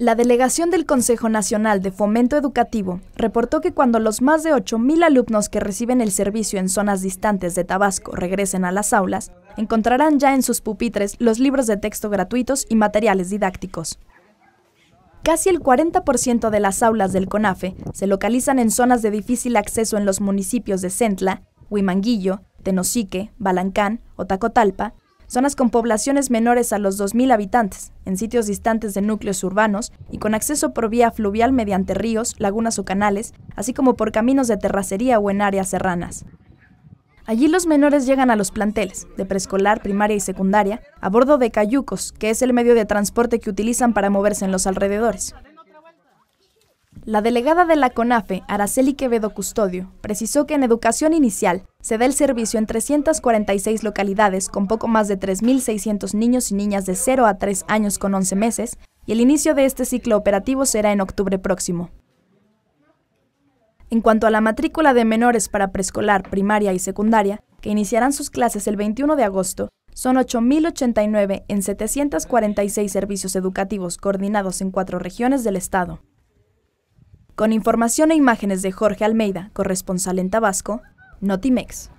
La delegación del Consejo Nacional de Fomento Educativo reportó que cuando los más de 8.000 alumnos que reciben el servicio en zonas distantes de Tabasco regresen a las aulas, encontrarán ya en sus pupitres los libros de texto gratuitos y materiales didácticos. Casi el 40% de las aulas del CONAFE se localizan en zonas de difícil acceso en los municipios de Centla, Huimanguillo, Tenosique, Balancán, o Tacotalpa, zonas con poblaciones menores a los 2.000 habitantes, en sitios distantes de núcleos urbanos y con acceso por vía fluvial mediante ríos, lagunas o canales, así como por caminos de terracería o en áreas serranas. Allí los menores llegan a los planteles, de preescolar, primaria y secundaria, a bordo de cayucos, que es el medio de transporte que utilizan para moverse en los alrededores. La delegada de la CONAFE, Araceli Quevedo Custodio, precisó que en educación inicial se da el servicio en 346 localidades con poco más de 3.600 niños y niñas de 0 a 3 años con 11 meses y el inicio de este ciclo operativo será en octubre próximo. En cuanto a la matrícula de menores para preescolar, primaria y secundaria, que iniciarán sus clases el 21 de agosto, son 8.089 en 746 servicios educativos coordinados en cuatro regiones del Estado. Con información e imágenes de Jorge Almeida, corresponsal en Tabasco, Notimex.